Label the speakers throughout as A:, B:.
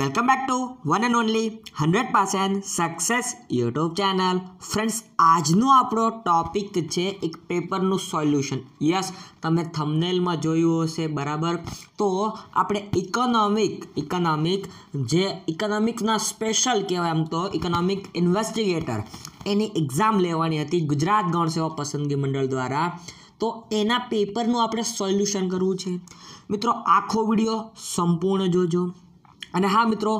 A: Welcome back to one and only hundred percent success YouTube channel friends આજનો આપણો topic છે એક પેપરનું solution yes તમે થમનેલમાં જોયું હશે બરાબર તો આપણે ઇકોનોમિક ઇકોનોમિક જે ઇકોનોમિકના સ્પેશિયલ કહેવાય એમ તો ઇકોનોમિક ઇન્વેસ્ટિગેટર એની એક્ઝામ લેવાની હતી ગુજરાત ગૌણ સેવા પસંદગી મંડળ દ્વારા તો એના પેપરનું આપણે સોલ્યુશન કરવું છે મિત્રો આખો વિડીયો સંપૂર્ણ જોજો અને હા મિત્રો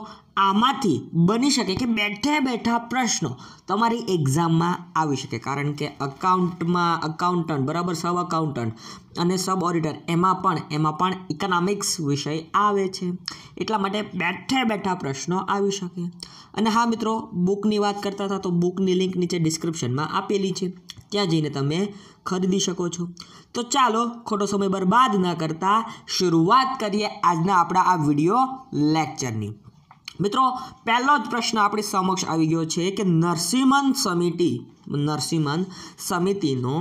A: આમાંથી બની શકે કે બેઠે બેઠા પ્રશ્નો તમારી એક્ઝામમાં આવી શકે કારણ કે અકાઉન્ટમાં અકાઉન્ટન્ટ બરાબર સબ અકાઉન્ટન્ટ અને સબ ઓડિટર એમાં પણ એમાં પણ ઇકોનોમિક્સ વિષય આવે છે એટલા માટે બેઠે બેઠા પ્રશ્નો આવી શકે અને હા મિત્રો બુકની વાત કરતા હતા તો બુકની લિંક નીચે ડિસ્ક્રિપ્શનમાં આપેલી છે ત્યાં જઈને તમે ખરીદી શકો છો તો ચાલો ખોટો સમય બરબાદ ન કરતા શરૂઆત કરીએ આજના આપણા આ વિડીયો લેક્ચરની મિત્રો પહેલો જ પ્રશ્ન આપણી સમક્ષ આવી ગયો છે કે નરસિમન સમિતિ નરસિમન સમિતિનો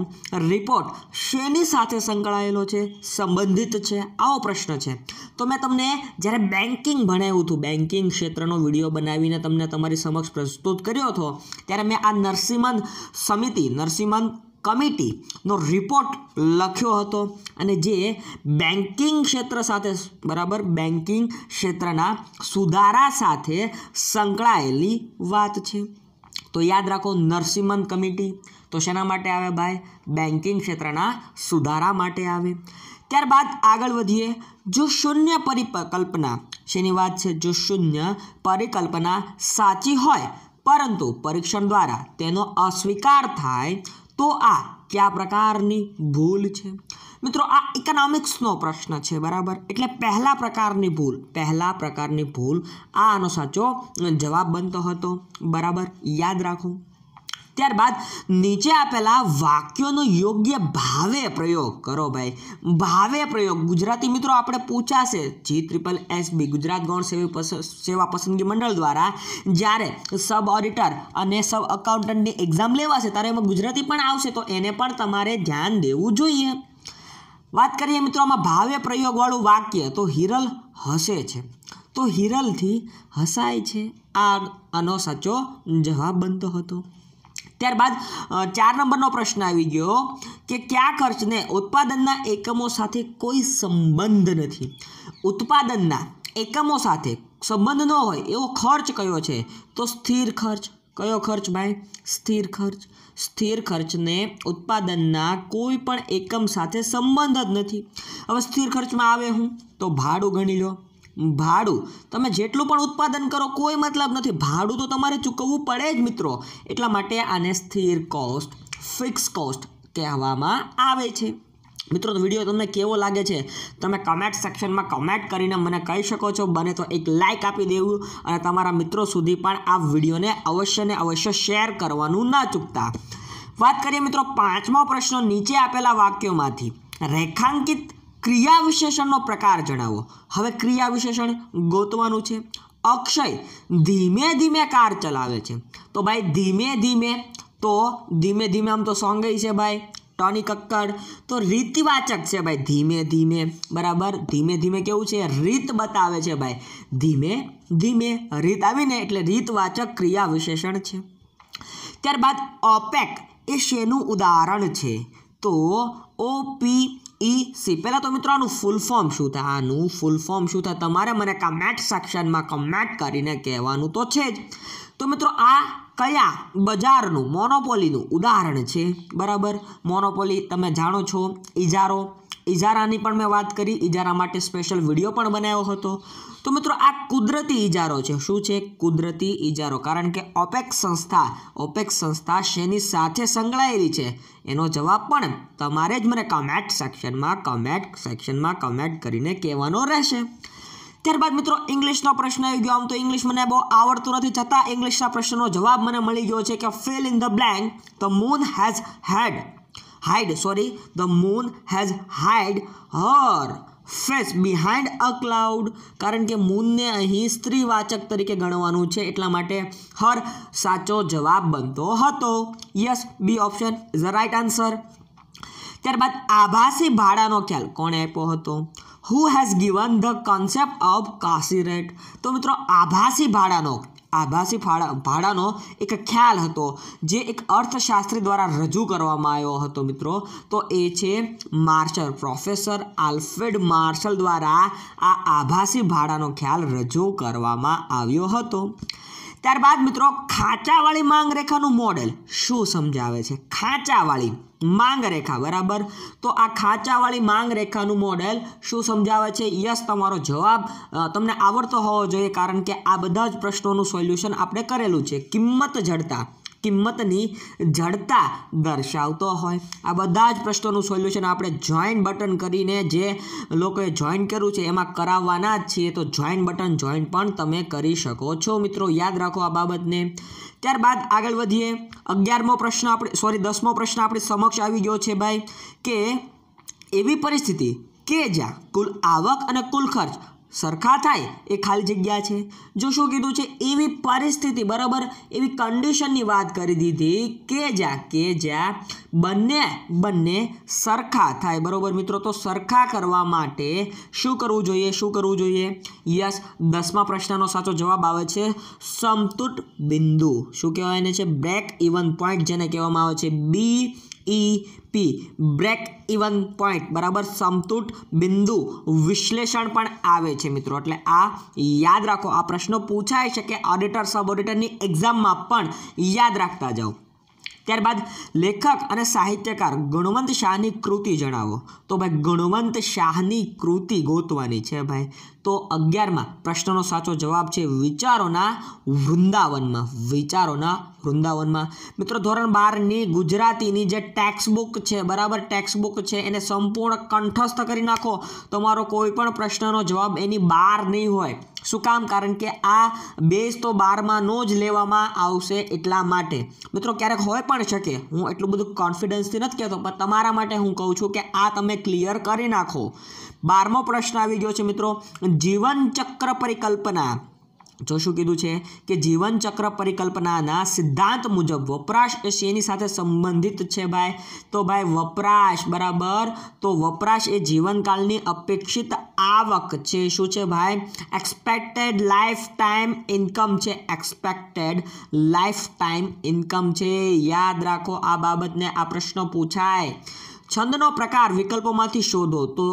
A: રિપોર્ટ શેની સાથે સંકળાયેલો છે સંબંધિત છે આવો પ્રશ્ન છે તો મેં તમને જ્યારે બેન્કિંગ ભણાવ્યું હતું બેન્કિંગ ક્ષેત્રનો વિડીયો બનાવીને તમને તમારી સમક્ષ પ્રસ્તુત કર્યો હતો ત્યારે મેં આ નરસિમન સમિતિ નરસિમન કમિટીનો રિપોર્ટ લખ્યો હતો અને જે બેન્કિંગ ક્ષેત્ર સાથે બરાબર બેન્કિંગ ક્ષેત્રના સુધારા સાથે સંકળાયેલી વાત છે તો યાદ રાખો નરસિમન કમિટી તો શેના માટે આવે ભાઈ બેન્કિંગ ક્ષેત્રના સુધારા માટે આવે ત્યારબાદ આગળ વધીએ જો શૂન્ય પરિકલ્પના શેની વાત છે જો શૂન્ય પરિકલ્પના સાચી હોય પરંતુ પરીક્ષણ દ્વારા તેનો અસ્વીકાર થાય તો આ કયા પ્રકારની ભૂલ છે મિત્રો આ ઇકોનોમિક્સનો પ્રશ્ન છે બરાબર એટલે પહેલા પ્રકારની ભૂલ પહેલા પ્રકારની ભૂલ આનો સાચો જવાબ બનતો હતો બરાબર યાદ રાખું ત્યારબાદ નીચે આપેલા વાક્યોનો યોગ્ય ભાવે પ્રયોગ કરો ભાઈ ભાવે પ્રયોગ ગુજરાતી મિત્રો આપણે પૂછાશે જી ટ્રિપલ બી ગુજરાત ગૌણ સેવી સેવા પસંદગી મંડળ દ્વારા જ્યારે સબ ઓડિટર અને સબ અકાઉન્ટન્ટની એક્ઝામ લેવાશે ત્યારે એમાં ગુજરાતી પણ આવશે તો એને પણ તમારે ધ્યાન દેવું જોઈએ વાત કરીએ મિત્રો આમાં ભાવે પ્રયોગવાળું વાક્ય તો હિરલ હસે છે તો હિરલથી હસાય છે આ આનો સાચો જવાબ બનતો હતો ત્યારબાદ ચાર નંબરનો પ્રશ્ન આવી ગયો કે કયા ખર્ચને ઉત્પાદનના એકમો સાથે કોઈ સંબંધ નથી ઉત્પાદનના એકમો સાથે સંબંધ ન હોય એવો ખર્ચ કયો છે તો સ્થિર ખર્ચ કયો ખર્ચ ભાઈ સ્થિર ખર્ચ સ્થિર ખર્ચને ઉત્પાદનના કોઈ પણ એકમ સાથે સંબંધ જ નથી હવે સ્થિર ખર્ચમાં આવે હું તો ભાડું ગણી લો ભાડું તમે જેટલું પણ ઉત્પાદન કરો કોઈ મતલબ નથી ભાડું તો તમારે ચૂકવવું પડે જ મિત્રો એટલા માટે આને સ્થિર કોસ્ટ ફિક્સ કોસ્ટ કહેવામાં આવે છે મિત્રો વિડીયો તમને કેવો લાગે છે તમે કમેન્ટ સેક્શનમાં કમેન્ટ કરીને મને કહી શકો છો બને તો એક લાઇક આપી દેવું અને તમારા મિત્રો સુધી પણ આ વિડીયોને અવશ્ય ને અવશ્ય શેર કરવાનું ના ચૂકતા વાત કરીએ મિત્રો પાંચમો પ્રશ્ન નીચે આપેલા વાક્યોમાંથી રેખાંકિત ક્રિયા વિશેષણનો પ્રકાર જણાવો હવે ક્રિયા વિશેષણ ગોતવાનું છે અક્ષય ધીમે ધીમે કાર ચલાવે છે તો ભાઈ ધીમે ધીમે તો ધીમે ધીમે આમ તો સોંગ છે ભાઈ ટોની કક્કડ તો રીતવાચક છે ભાઈ ધીમે ધીમે બરાબર ધીમે ધીમે કેવું છે રીત બતાવે છે ભાઈ ધીમે ધીમે રીત આવીને એટલે રીતવાચક ક્રિયા વિશેષણ છે ત્યારબાદ ઓપેક એ શેનું ઉદાહરણ છે તો ઓપી ઈસી પહેલાં તો મિત્રો આનું ફૂલ ફોર્મ શું થાય આનું ફૂલ ફોર્મ શું થાય તમારે મને કમેન્ટ સેક્શનમાં કમેન્ટ કરીને કહેવાનું તો છે જ તો મિત્રો આ કયા બજારનું મોનોપોલીનું ઉદાહરણ છે બરાબર મોનોપોલી તમે જાણો છો ઇજારો ઇજારાની પણ મેં વાત કરી ઇજારા માટે સ્પેશિયલ વિડીયો પણ બનાવ્યો હતો તો મિત્રો આ કુદરતી ઇજારો છે શું છે કુદરતી ઇજારો કારણ કે ઓપેક્સ સંસ્થા ઓપેક્સ સંસ્થા શેની સાથે સંકળાયેલી છે એનો જવાબ પણ તમારે જ મને કમેન્ટ સેક્શનમાં કમેન્ટ સેક્શનમાં કમેન્ટ કરીને કહેવાનો રહેશે ત્યારબાદ મિત્રો ઇંગ્લિશનો પ્રશ્ન આવી ગયો આમ તો ઇંગ્લિશ મને બહુ આવડતું નથી છતાં ઇંગ્લિશના પ્રશ્નનો જવાબ મને મળી ગયો છે કે fill in the blank the moon has had hide sorry the moon has hide her face behind a cloud કારણ કે મૂનને અહીં સ્ત્રીવાચક તરીકે ગણવાનું છે એટલા માટે હર સાચો જવાબ બનતો હતો yes B option is the right answer ત્યારબાદ આભાસી ભાડાનો ખ્યાલ કોણે આપ્યો હતો who has given the concept of quasi rent તો મિત્રો આભાસી ભાડાનો આભાસી ફાળા ભાડાનો એક ખ્યાલ હતો જે એક અર્થશાસ્ત્રી દ્વારા રજૂ કરવામાં આવ્યો હતો મિત્રો તો એ છે માર્શલ પ્રોફેસર આલ્ફ્રેડ માર્શલ દ્વારા આ આભાસી ભાડાનો ખ્યાલ રજૂ કરવામાં આવ્યો હતો ત્યારબાદ મિત્રો ખાંચાવાળી માંગરેખાનું મોડેલ શું સમજાવે છે ખાંચાવાળી માંગરેખા બરાબર તો આ ખાંચાવાળી માંગરેખાનું મોડેલ શું સમજાવે છે યસ તમારો જવાબ તમને આવડતો હોવો જોઈએ કારણ કે આ બધા જ પ્રશ્નોનું સોલ્યુશન આપણે કરેલું છે કિંમત જડતા કિંમતની જડતા દર્શાવતો હોય આ બધા જ પ્રશ્નોનું સોલ્યુશન આપણે જોઈન બટન કરીને જે લોકોએ જોઈન કર્યું છે એમાં કરાવવાના જ છીએ તો જોઈન બટન જોઈન પણ તમે કરી શકો છો મિત્રો યાદ રાખો આ બાબતને ત્યારબાદ આગળ વધીએ અગિયારમો પ્રશ્ન આપણે સોરી દસમો પ્રશ્ન આપણી સમક્ષ આવી ગયો છે ભાઈ કે એવી પરિસ્થિતિ કે જ્યાં કુલ આવક અને કુલ ખર્ચ સરખા થાય એ ખાલી જગ્યા છે જો શું કીધું છે એવી પરિસ્થિતિ બરાબર એવી કન્ડિશનની વાત કરી દીધી કે જ્યાં કે જ્યાં બંને બંને સરખા થાય બરાબર મિત્રો તો સરખા કરવા માટે શું કરવું જોઈએ શું કરવું જોઈએ યસ દસમા પ્રશ્નનો સાચો જવાબ આવે છે સમતુટ બિંદુ શું કહેવાય એને છે બ્રેક ઇવન પોઈન્ટ જેને કહેવામાં આવે છે B E e P break even point બરાબર સમતૂટ બિંદુ વિશ્લેષણ પણ આવે છે મિત્રો એટલે આ યાદ રાખો આ પ્રશ્નો પૂછાય છે કે ઓડિટર સબ ઓડિટરની એક્ઝામમાં પણ યાદ રાખતા જાઓ ત્યારબાદ લેખક અને સાહિત્યકાર ગુણવંત શાહની કૃતિ જણાવો તો ભાઈ ગણવંત શાહની કૃતિ ગોતવાની છે ભાઈ તો અગિયારમાં પ્રશ્નનો સાચો જવાબ છે વિચારોના વૃંદાવનમાં વિચારોના વૃંદાવનમાં મિત્રો ધોરણ બારની ગુજરાતીની જે ટેક્સ છે બરાબર ટેક્સ બુક છે એને સંપૂર્ણ કંઠસ્થ કરી નાખો તમારો કોઈ પણ પ્રશ્નનો જવાબ એની બહાર નહીં હોય શું કામ કારણ કે આ બેઝ તો બારમાંનો જ લેવામાં આવશે એટલા માટે મિત્રો ક્યારેક હોય પણ શકે હું એટલું બધું કોન્ફિડન્સથી નથી કહેતો પણ તમારા માટે હું કહું છું કે આ તમે ક્લિયર કરી નાખો બારમો પ્રશ્ન આવી ગયો છે મિત્રો જીવનચક્ર પરિકલ્પના જો શું કીધું છે કે જીવનચક્ર પરિકલ્પનાના સિદ્ધાંત મુજબ વપરાશ એ શેની સાથે સંબંધિત છે ભાઈ તો ભાઈ વપરાશ બરાબર તો વપરાશ એ જીવનકાળની અપેક્ષિત આવક છે શું છે ભાઈ એક્સપેક્ટેડ લાઈફ ટાઈમ ઇન્કમ છે એક્સપેક્ટેડ લાઈફ ટાઈમ ઇન્કમ છે યાદ રાખો આ બાબતને આ પ્રશ્ન પૂછાય છંદનો પ્રકાર વિકલ્પોમાંથી શોધો તો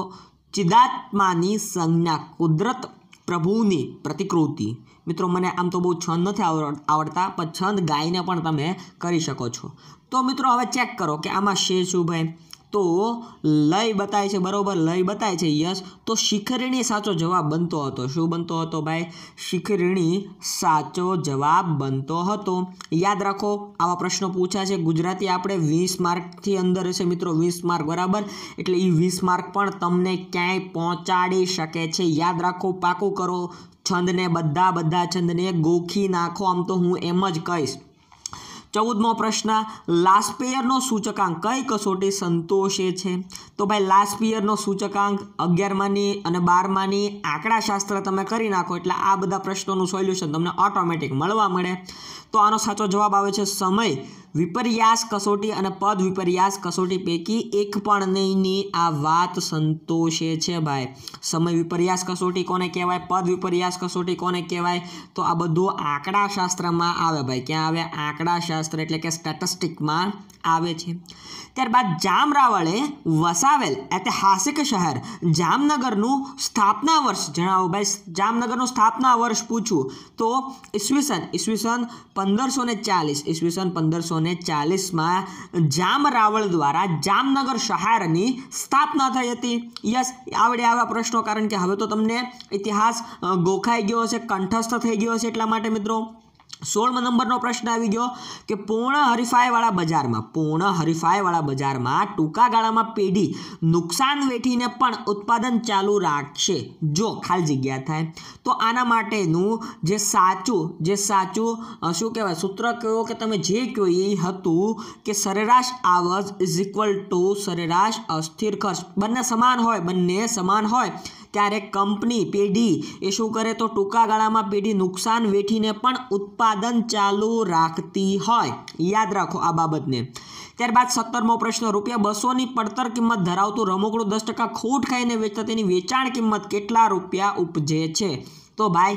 A: ચિદાત્માની સંજ્ઞા કુદરત પ્રભુની પ્રતિકૃતિ મિત્રો મને આમ તો બહુ છંદ નથી આવડતા પણ છંદ ગાઈને પણ તમે કરી શકો છો તો મિત્રો હવે ચેક કરો કે આમાં શેર શું ભાઈ તો લય બતાય છે બરાબર લય બતાય છે યસ તો શિખરિણી સાચો જવાબ બનતો હતો શું બનતો હતો ભાઈ શિખરિણી સાચો જવાબ બનતો હતો યાદ રાખો આવા પ્રશ્નો પૂછ્યા છે ગુજરાતી આપણે વીસ માર્કથી અંદર હશે મિત્રો વીસ માર્ક બરાબર એટલે એ વીસ માર્ક પણ તમને ક્યાંય પહોંચાડી શકે છે યાદ રાખો પાકું કરો છંદને બધા બધા છંદને ગોખી નાખો આમ તો હું એમ જ કહીશ ચૌદમો પ્રશ્ન લાસ્પિયરનો સૂચકાંક કઈ કસોટી સંતોષે છે તો ભાઈ લાસ્પિયરનો સૂચકાંક અગિયારમાની અને બારમાંની આંકડાશાસ્ત્ર તમે કરી નાખો એટલે આ બધા પ્રશ્નોનું સોલ્યુશન તમને ઓટોમેટિક મળવા મળે તો આનો સાચો જવાબ આવે છે સમય વિપર્યાસ કસોટી અને પદ વિપર્યાસ કસોટી પૈકી એક પણ નહીંની આ વાત સંતોષે છે ભાઈ સમય વિપર્યાસ કસોટી કોને કહેવાય પદ વિપર્યાસ કસોટી કોને કહેવાય તો આ બધું આંકડાશાસ્ત્રમાં આવે ભાઈ ક્યાં આવે આંકડાશાસ્ત્ર એટલે કે સ્ટેટિસ્ટિકમાં આવે છે ત્યારબાદ જામરાવળે વસાવેલ ઐતિહાસિક શહેર જામનગરનું સ્થાપના વર્ષ જણાવો ભાઈ જામનગરનું સ્થાપના વર્ષ પૂછું તો ઈસવીસન ઈસવીસન પંદરસો ને ચાલીસ ઈસવીસન પંદરસો અને ચાલીસમાં જામ રાવળ દ્વારા જામનગર શહેરની સ્થાપના થઈ હતી યસ આવડે આવા પ્રશ્નો કારણ કે હવે તો તમને ઇતિહાસ ગોખાઈ ગયો છે કંઠસ્થ થઈ ગયો હશે એટલા માટે મિત્રો સોળમો નંબરનો પ્રશ્ન આવી ગયો કે પૂર્ણ હરિફાઈવાળા બજારમાં પૂર્ણ હરિફાઈવાળા બજારમાં ટૂંકા ગાળામાં પેઢી નુકસાન વેઠીને પણ ઉત્પાદન ચાલુ રાખશે જો ખાલી જગ્યા થાય તો આના માટેનું જે સાચું જે સાચું શું કહેવાય સૂત્ર કહો કે તમે જે કહો એ હતું કે સરેરાશ આવર્સ ઇઝ ઇક્વલ ટુ સરેરાશ અસ્થિર ખર્ચ બંને સમાન હોય બંને સમાન હોય ત્યારે કંપની પેઢી એ શું કરે તો ટૂંકા ગાળામાં પેઢી નુકસાન વેઠીને પણ ઉત્પાદન ચાલુ રાખતી હોય યાદ રાખો આ બાબતને ત્યારબાદ સત્તરમો પ્રશ્ન રૂપિયા બસોની પડતર કિંમત ધરાવતું રમકડું દસ ટકા ખોટ ખાઈને વેચતા તેની વેચાણ કિંમત કેટલા રૂપિયા ઉપજે છે તો ભાઈ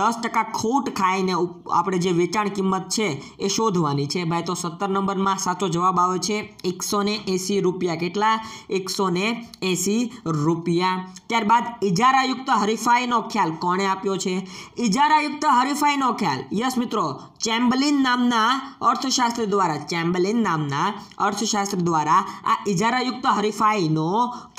A: દસ ટકા ખોટ ખાઈને આપણે જે વેચાણ કિંમત છે એ શોધવાની છે ભાઈ તો સત્તર નંબરમાં સાચો જવાબ આવે છે એકસો ને એંસી રૂપિયા કેટલા એકસો ને એંસી રૂપિયા ત્યારબાદ ઇજારાયુક્ત હરીફાઈનો ખ્યાલ કોણે આપ્યો છે ઇજારાયુક્ત હરીફાઈનો ખ્યાલ યસ મિત્રો ચેમ્બલિન નામના અર્થશાસ્ત્ર દ્વારા ચેમ્બલિન નામના અર્થશાસ્ત્ર દ્વારા આ ઇજારાયુક્ત હરીફાઈનો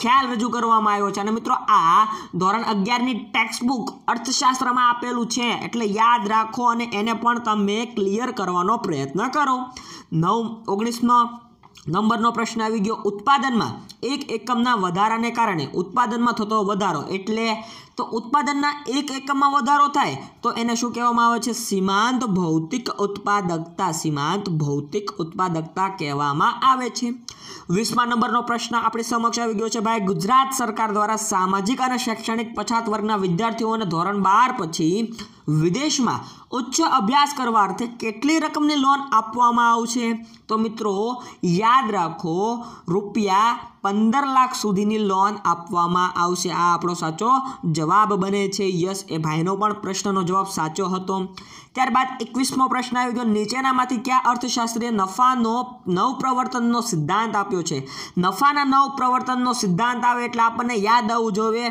A: ખ્યાલ રજૂ કરવામાં આવ્યો છે અને મિત્રો આ ધોરણ અગિયારની ટેક્સ્ટબુક બુક અર્થશાસ્ત્રમાં આપેલું છે એટલે યાદ રાખો અને એને પણ તમે ક્લિયર કરવાનો પ્રયત્ન કરો નવ ઓગણીસનો નંબરનો પ્રશ્ન આવી ગયો ઉત્પાદનમાં એક એકમના વધારાને કારણે ઉત્પાદનમાં થતો વધારો એટલે તો ઉત્પાદનના એક એકમમાં વધારો થાય તો એને શું કહેવામાં આવે છે સીમાંત ભૌતિક ઉત્પાદકતા સીમાંત ભૌતિક ઉત્પાદકતા કહેવામાં આવે છે વીસમા નંબરનો પ્રશ્ન આપણી સમક્ષ આવી ગયો છે ભાઈ ગુજરાત સરકાર દ્વારા સામાજિક અને શૈક્ષણિક પછાત વર્ગના વિદ્યાર્થીઓને ધોરણ બાર પછી વિદેશમાં ઉચ્ચ અભ્યાસ કરવા અર્થે કેટલી રકમની લોન આપવામાં આવશે તો મિત્રો યાદ રાખો રૂપિયા પંદર લાખ સુધીની લોન આપવામાં આવશે આ આપણો સાચો જવાબ બને છે યસ એ ભાઈનો પણ પ્રશ્નનો જવાબ સાચો હતો ત્યારબાદ એકવીસમો પ્રશ્ન આવ્યો ગયો નીચેનામાંથી કયા અર્થશાસ્ત્રીએ નફાનો નવ પ્રવર્તનનો સિદ્ધાંત આપ્યો છે નફાના નવ પ્રવર્તનનો સિદ્ધાંત આવે એટલે આપણને યાદ આવવું જોઈએ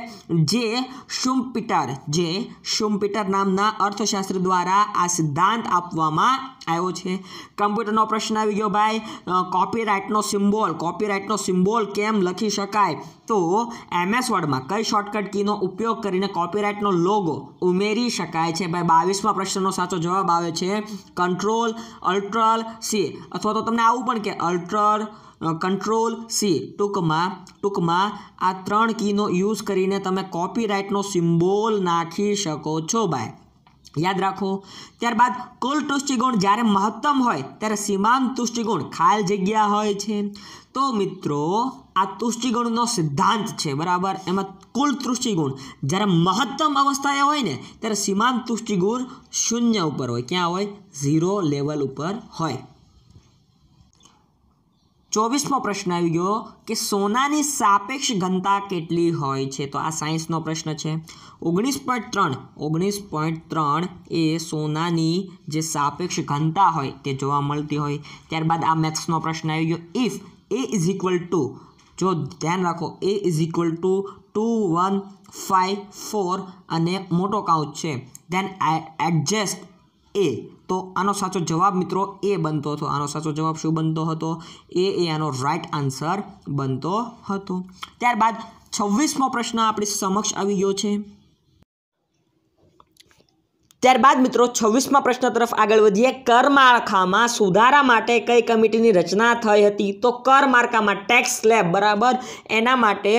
A: જે શુમ્પિટર જે શુમ્પિટર નામના અર્થશાસ્ત્રી દ્વારા આ સિદ્ધાંત આપવામાં આવ્યો છે કમ્પ્યુટરનો પ્રશ્ન આવી ગયો ભાઈ કોપીરાઇટનો સિમ્બોલ કોપીરાઇટનો સિમ્બોલ કેમ લખી શકાય તો એમએસ વર્ડમાં કઈ શોર્ટકટ કીનો ઉપયોગ કરીને કોપીરાઇટનો લોગો ઉમેરી શકાય છે ભાઈ બાવીસમા પ્રશ્નનો સાથે સાચો જવાબ આવે છે કંટ્રોલ અલ્ટ્રલ સી અથવા તો તમને આવું પણ કે અલ્ટ્રલ કંટ્રોલ સી ટૂંકમાં ટૂંકમાં આ ત્રણ કીનો યુઝ કરીને તમે કોપીરાઇટનો સિમ્બોલ નાખી શકો છો બાય યાદ રાખો ત્યારબાદ કુલ તુષ્ટિગુણ જ્યારે મહત્તમ હોય ત્યારે સીમાંત તુષ્ટિગુણ ખાલ જગ્યા હોય છે તો મિત્રો આ તુષ્ટિગુણનો સિદ્ધાંત છે બરાબર એમાં કુલ તુષ્ટિગુણ જ્યારે મહત્તમ અવસ્થાએ હોય ને ત્યારે સીમાંત તુષ્ટિગુણ શૂન્ય ઉપર હોય ક્યાં હોય ઝીરો લેવલ ઉપર હોય ચોવીસમો પ્રશ્ન આવી ગયો કે સોનાની સાપેક્ષ ઘનતા કેટલી હોય છે તો આ સાયન્સનો પ્રશ્ન છે ઓગણીસ પોઈન્ટ ત્રણ ઓગણીસ પોઈન્ટ ત્રણ એ સોનાની જે સાપેક્ષ ઘનતા હોય તે જોવા મળતી હોય ત્યારબાદ આ મેથ્સનો પ્રશ્ન આવી ગયો if A is equal to જો ધ્યાન રાખો A is equal to two one five four અને મોટો કાઉન્ટ છે ધેન એડજસ્ટ એ તો આનો સાચો જવાબ મિત્રો એ બનતો હતો આનો સાચો જવાબ શું બનતો હતો એ એ આનો રાઇટ આન્સર બનતો હતો ત્યારબાદ છવ્વીસમો પ્રશ્ન આપણી સમક્ષ આવી ગયો છે ત્યારબાદ મિત્રો છવ્વીસમા પ્રશ્ન તરફ આગળ વધીએ કર માળખામાં સુધારા માટે કઈ કમિટીની રચના થઈ હતી તો કર માળખામાં ટેક્સ સ્લેબ બરાબર એના માટે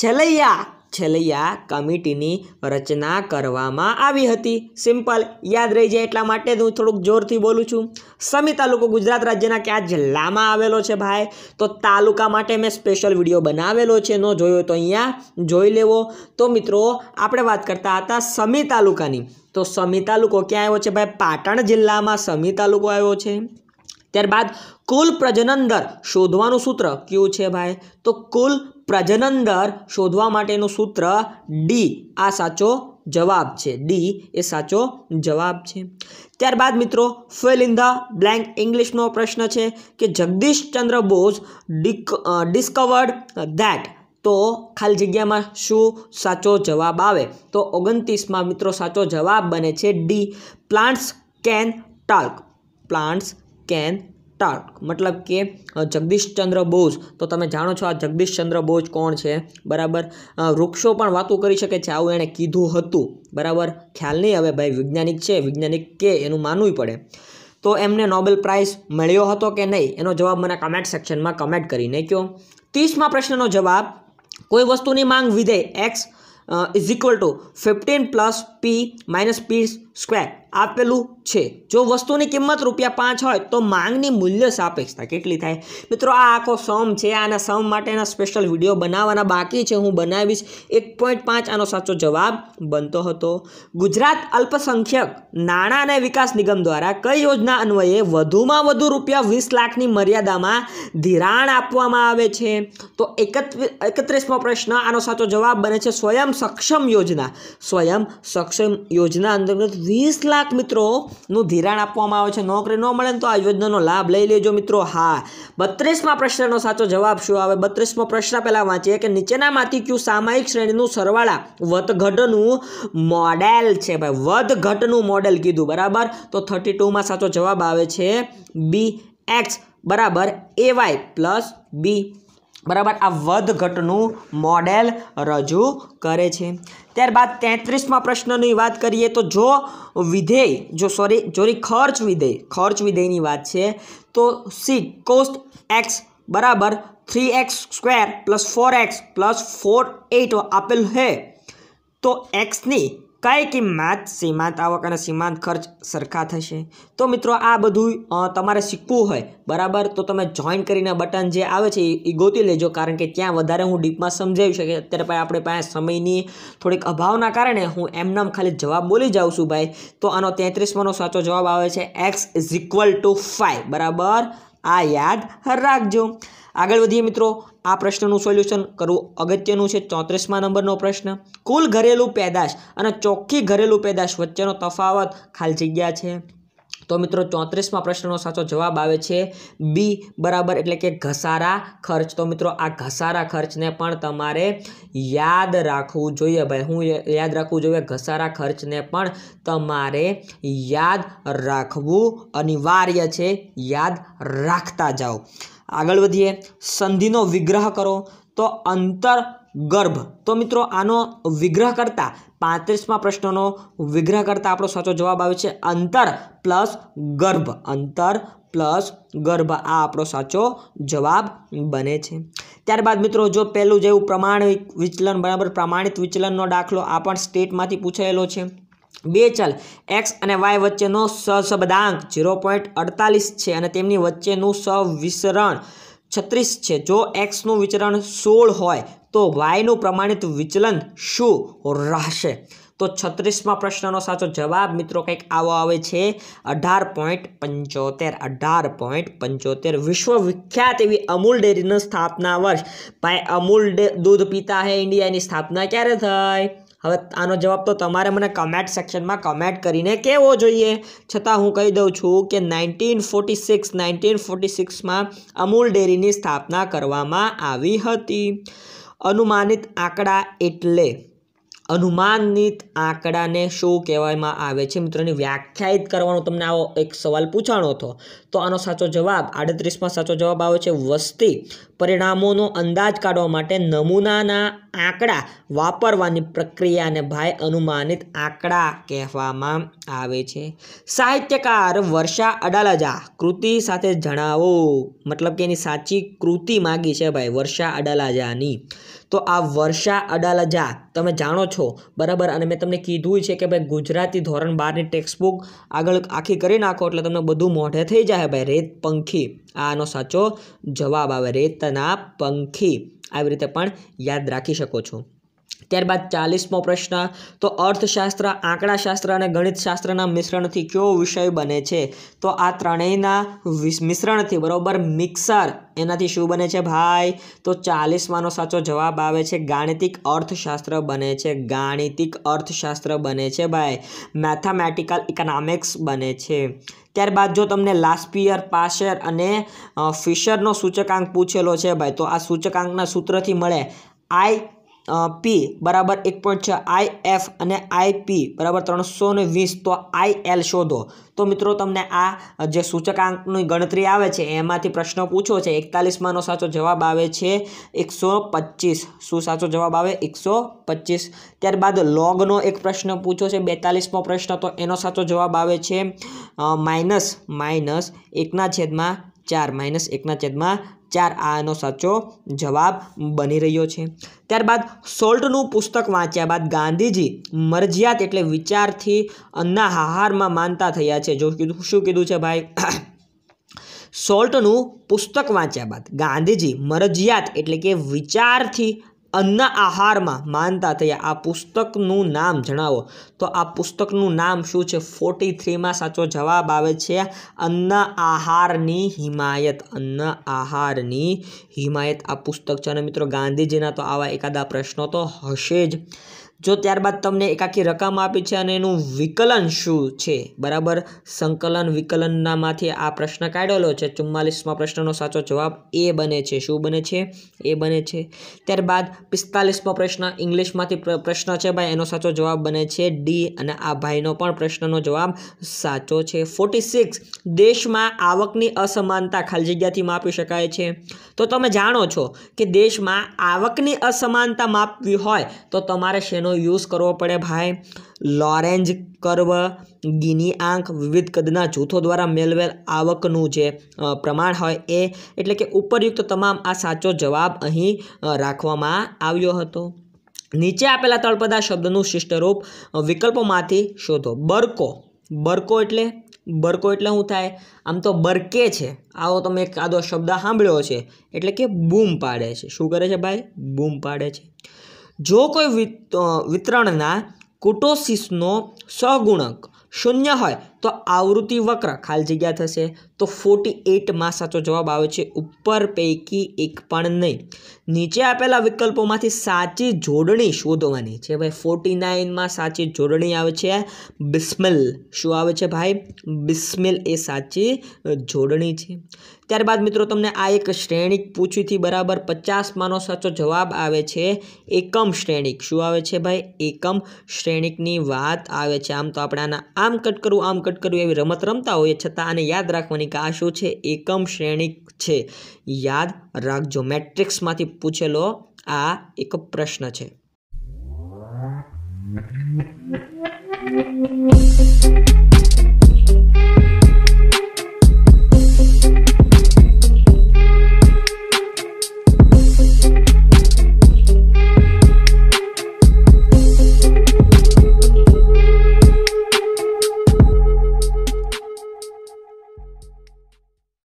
A: છેલૈયા છેલ્લા કમિટીની રચના કરવામાં આવી હતી સિમ્પલ યાદ રહી જાય એટલા માટે હું થોડુંક જોરથી બોલું છું સમી તાલુકો ગુજરાત રાજ્યના કયા જિલ્લામાં આવેલો છે ભાઈ તો તાલુકા માટે મેં સ્પેશિયલ વિડીયો બનાવેલો છે ન જોયો તો અહીંયા જોઈ લેવો તો મિત્રો આપણે વાત કરતા હતા સમી તાલુકાની તો સમી તાલુકો ક્યાં આવ્યો છે ભાઈ પાટણ જિલ્લામાં સમી તાલુકો આવ્યો છે ત્યારબાદ કુલ પ્રજનન દર શોધવાનું સૂત્ર કયું છે ભાઈ તો કુલ પ્રજનન દર શોધવા માટેનું સૂત્ર ડી આ સાચો જવાબ છે ડી એ સાચો જવાબ છે ત્યારબાદ મિત્રો ફેલ ઇન ધ બ્લેન્ક ઇંગ્લિશનો પ્રશ્ન છે કે Jagadish Chandra Bose did discovered that તો ખાલી જગ્યામાં શું સાચો જવાબ આવે તો ઓગણત્રીસમાં મિત્રો સાચો જવાબ બને છે D plants can talk plants can talk મતલબ કે જગદીશચંદ્ર બોઝ તો તમે જાણો છો આ જગદીશચંદ્ર બોઝ કોણ છે બરાબર વૃક્ષો પણ વાતો કરી શકે છે આવું એણે કીધું હતું બરાબર ખ્યાલ નહીં હવે ભાઈ વૈજ્ઞાનિક છે વૈજ્ઞાનિક કે એનું માનવું પડે તો એમને નોબેલ પ્રાઇઝ મળ્યો હતો કે નહીં એનો જવાબ મને કમેન્ટ સેક્શનમાં કમેન્ટ કરીને કહો ત્રીસમા પ્રશ્નનો જવાબ કોઈ વસ્તુની માંગ વિધેય X is equal to fifteen plus P minus P square આપેલું છે જો વસ્તુની કિંમત રૂપિયા પાંચ હોય તો માંગની મૂલ્ય સાપેક્ષતા કેટલી થાય મિત્રો આ આખો સમ છે આના સમ માટેના સ્પેશિયલ વિડીયો બનાવવાના બાકી છે હું બનાવીશ એક પોઈન્ટ પાંચ આનો સાચો જવાબ બનતો હતો ગુજરાત અલ્પસંખ્યક નાણાં અને વિકાસ નિગમ દ્વારા કઈ યોજના અન્વયે વધુમાં વધુ રૂપિયા વીસ લાખની મર્યાદામાં ધિરાણ આપવામાં આવે છે તો એકત્રીસમો પ્રશ્ન આનો સાચો જવાબ બને છે સ્વયં સક્ષમ યોજના સ્વયં સક્ષમ યોજના અંતર્ગત વીસ લાખ મિત્રોનું ધિરાણ આપવામાં આવે છે નોકરી ન મળે ને તો આ યોજનાનો લાભ લઈ લેજો મિત્રો હા બત્રીસમાં પ્રશ્નનો સાચો જવાબ શું આવે બત્રીસમો પ્રશ્ન પહેલાં વાંચીએ કે નીચેનામાંથી ક્યુ સામાયિક શ્રેણીનું સરવાળા વધઘટનું મોડેલ છે ભાઈ વધઘટનું મોડેલ કીધું બરાબર તો થર્ટી ટુમાં સાચો જવાબ આવે છે બી એક્સ બરાબર એ વાય પ્લસ બી બરાબર આ વધઘટનું મોડેલ રજૂ કરે છે ત્યારબાદ તેત્રીસમાં પ્રશ્નની વાત કરીએ તો જો વિધેય જો સોરી જોરી ખર્ચ વિધેય ખર્ચ વિધેયની વાત છે તો સી કોસ્ટ એક્સ બરાબર three X square plus four X plus four at આપેલ હે તો એક્સની કઈ કિંમત સીમાંત આવક અને સીમાંત ખર્ચ સરખા થશે તો મિત્રો આ બધું તમારે શીખવું હોય બરાબર તો તમે જોઈન કરીને બટન જે આવે છે એ ગોતી લેજો કારણ કે ત્યાં વધારે હું ડીપમાં સમજાવી શકે અત્યારે ભાઈ આપણે પાસે સમયની થોડીક અભાવના કારણે હું એમનામ ખાલી જવાબ બોલી જાઉં છું ભાઈ તો આનો તેત્રીસમાંનો સાચો જવાબ આવે છે X is equal to five બરાબર આ યાદ રાખજો આગળ વધીએ મિત્રો આ પ્રશ્નનું સોલ્યુશન કરવું અગત્યનું છે ચોત્રીસમાં નંબરનો પ્રશ્ન કુલ ઘરેલું પેદાશ અને ચોખ્ખી ઘરેલું પેદાશ વચ્ચેનો તફાવત ખાલી જગ્યા છે તો મિત્રો ચોત્રીસમા પ્રશ્નનો સાચો જવાબ આવે છે બી બરાબર એટલે કે ઘસારા ખર્ચ તો મિત્રો આ ઘસારા ખર્ચને પણ તમારે યાદ રાખવું જોઈએ ભાઈ હું યાદ રાખવું જોઈએ ઘસારા ખર્ચને પણ તમારે યાદ રાખવું અનિવાર્ય છે યાદ રાખતા જાઓ આગળ વધીએ સંધિનો વિગ્રહ કરો તો અંતર ગર્ભ તો મિત્રો આનો વિગ્રહ કરતા પાંત્રીસમાં પ્રશ્નનો વિગ્રહ કરતા આપણો સાચો જવાબ આવે છે અંતર પ્લસ ગર્ભ અંતર પ્લસ ગર્ભ આ આપણો સાચો જવાબ બને છે ત્યારબાદ મિત્રો જો પહેલું જેવું પ્રમાણિક વિચલન બરાબર પ્રમાણિત વિચલનનો દાખલો આ પણ સ્ટેટમાંથી પૂછાયેલો છે બે ચલ એક્સ અને વાય વચ્ચેનો સહસબદાંક ઝીરો પોઈન્ટ અડતાલીસ છે અને તેમની વચ્ચેનું સવિસરણ છત્રીસ છે જો એક્સનું વિચરણ સોળ હોય તો વાયનું પ્રમાણિત વિચલન શું રહેશે તો છત્રીસમાં પ્રશ્નનો સાચો જવાબ મિત્રો કંઈક આવો આવે છે અઢાર પોઈન્ટ પંચોતેર અઢાર પોઈન્ટ પંચોતેર વિશ્વવિખ્યાત એવી અમૂલ ડેરીની સ્થાપના વર્ષ ભાઈ અમૂલ દૂધ પીતા હે ઇન્ડિયાની સ્થાપના ક્યારે થઈ હવે આનો જવાબ તો તમારે મને કમેન્ટ સેક્શનમાં કમેન્ટ કરીને કહેવો જોઈએ છતાં હું કહી દઉં છું કે nineteen forty six nineteen forty સિક્સમાં અમૂલ ડેરીની સ્થાપના કરવામાં આવી હતી અનુમાનિત આંકડા એટલે અનુમાનિત આંકડાને શું કહેવામાં આવે છે મિત્રોની વ્યાખ્યાયિત કરવાનો તમને આવો એક સવાલ પૂછાણો હતો તો આનો સાચો જવાબ આડત્રીસમાં સાચો જવાબ આવે છે વસ્તી પરિણામોનો અંદાજ કાઢવા માટે નમૂનાના આંકડા વાપરવાની પ્રક્રિયાને ભાઈ અનુમાનિત આંકડા કહેવામાં આવે છે સાહિત્યકાર વર્ષા અડાલજા કૃતિ સાથે જણાવો મતલબ કે એની સાચી કૃતિ માગી છે ભાઈ વર્ષા અડાલજાની તો આ વર્ષા અડાલજા તમે જાણો છો બરાબર અને મેં તમને કીધું છે કે ભાઈ ગુજરાતી ધોરણ બારની ટેક્સ્ટબુક આગળ આખી કરી નાખો એટલે તમને બધું મોઢે થઈ જાય થાય ભાઈ રેત પંખી આનો સાચો જવાબ આવે રેતના પંખી આવી રીતે પણ યાદ રાખી શકો છો ત્યારબાદ ચાલીસમો પ્રશ્ન તો અર્થશાસ્ત્ર આંકડાશાસ્ત્ર અને ગણિતશાસ્ત્રના મિશ્રણથી કયો વિષય બને છે તો આ ત્રણેયના મિશ્રણથી બરાબર મિક્સર એનાથી શું બને છે ભાઈ તો ચાલીસમાનો સાચો જવાબ આવે છે ગાણિતિક અર્થશાસ્ત્ર બને છે ગાણિતિક અર્થશાસ્ત્ર બને છે ભાઈ મેથામેટિકલ ઇકોનોમિક્સ બને છે ત્યારબાદ જો તમને લાસ્પિયર પાસેર અને ફિશરનો સૂચકાંક પૂછેલો છે ભાઈ તો આ સૂચકાંકના સૂત્રથી મળે આઈ પી બરાબર એક પોઈન્ટ છ આઈ એફ અને આઈ પી બરાબર ત્રણસો ને વીસ તો આઈ એલ શોધો તો મિત્રો તમને આ જે સૂચકાંકની ગણતરી આવે છે એમાંથી પ્રશ્ન પૂછો છે એકતાલીસમાંનો સાચો જવાબ આવે છે એકસો પચીસ શું સાચો જવાબ આવે એકસો પચીસ ત્યારબાદ લોગનો એક પ્રશ્ન પૂછો છે બેતાલીસમો પ્રશ્ન તો એનો સાચો જવાબ આવે છે માઇનસ માઇનસ એકના છેદમાં ચાર માઇનસ એકના છેદમાં ચાર આનો સાચો જવાબ બની રહ્યો છે ત્યારબાદ સોલ્ટનું પુસ્તક વાંચ્યા બાદ ગાંધીજી મરજિયાત એટલે વિચારથી અન્ના હાહારમાં માનતા થયા છે જો કીધું શું કીધું છે ભાઈ સોલ્ટનું પુસ્તક વાંચ્યા બાદ ગાંધીજી મરજિયાત એટલે કે વિચારથી અન્ન આહારમાં માનતા થયા આ પુસ્તકનું નામ જણાવો તો આ પુસ્તકનું નામ શું છે ફોર્ટી થ્રીમાં સાચો જવાબ આવે છે અન્ન આહારની હિમાયત અન્ન આહારની હિમાયત આ પુસ્તક છે અને મિત્રો ગાંધીજીના તો આવા એકાદા પ્રશ્નો તો હશે જ જો ત્યારબાદ તમને એક આખી રકમ આપી છે અને એનું વિકલન શું છે બરાબર સંકલન વિકલનનામાંથી આ પ્રશ્ન કાઢેલો છે ચુમ્માલીસમાં પ્રશ્નનો સાચો જવાબ એ બને છે શું બને છે એ બને છે ત્યારબાદ પિસ્તાલીસમો પ્રશ્ન ઇંગ્લિશમાંથી પ્રશ્ન છે ભાઈ એનો સાચો જવાબ બને છે ડી અને આ ભાઈનો પણ પ્રશ્નનો જવાબ સાચો છે ફોર્ટી સિક્સ દેશમાં આવકની અસમાનતા ખાલી જગ્યાથી માપી શકાય છે તો તમે જાણો છો કે દેશમાં આવકની અસમાનતા માપવી હોય તો તમારે શેનો એનો યુઝ કરવો પડે ભાઈ લોરેન્જ કર્વ ગીની આંખ વિવિધ કદના જૂથો દ્વારા મેળવેલ આવકનું જે પ્રમાણ હોય એ એટલે કે ઉપરયુક્ત તમામ આ સાચો જવાબ અહીં રાખવામાં આવ્યો હતો નીચે આપેલા તળપદા શબ્દનું શિષ્ટરૂપ વિકલ્પોમાંથી શોધો બરકો બરકો એટલે બરકો એટલે શું થાય આમ તો બરકે છે આવો તમે એક આદો શબ્દ સાંભળ્યો છે એટલે કે બૂમ પાડે છે શું કરે છે ભાઈ બૂમ પાડે છે જો કોઈ વિતરણના કુટોસિસનો સહગુણક શૂન્ય હોય તો આવૃત્તિ વક્ર ખાલી જગ્યા થશે તો ફોર્ટી એટમાં સાચો જવાબ આવે છે ઉપર પૈકી એક પણ નહીં નીચે આપેલા વિકલ્પોમાંથી સાચી જોડણી શોધવાની છે ભાઈ ફોર્ટી નાઇનમાં સાચી જોડણી આવે છે બિસ્મિલ શું આવે છે ભાઈ બિસ્મિલ એ સાચી જોડણી છે ત્યારબાદ મિત્રો તમને આ એક શ્રેણિક પૂછી હતી બરાબર પચાસમાંનો સાચો જવાબ આવે છે એકમ શ્રેણિક શું આવે છે ભાઈ એકમ શ્રેણિકની વાત આવે છે આમ તો આપણે આના આમ કટ કરવું આમ કટ પ્રગટ કર્યું એવી રમત રમતા હોઈએ છતાં આને યાદ રાખવાની કે આ શું છે એકમ શ્રેણી છે યાદ રાખજો મેટ્રિક્સમાંથી પૂછેલો આ એક પ્રશ્ન છે Thank you.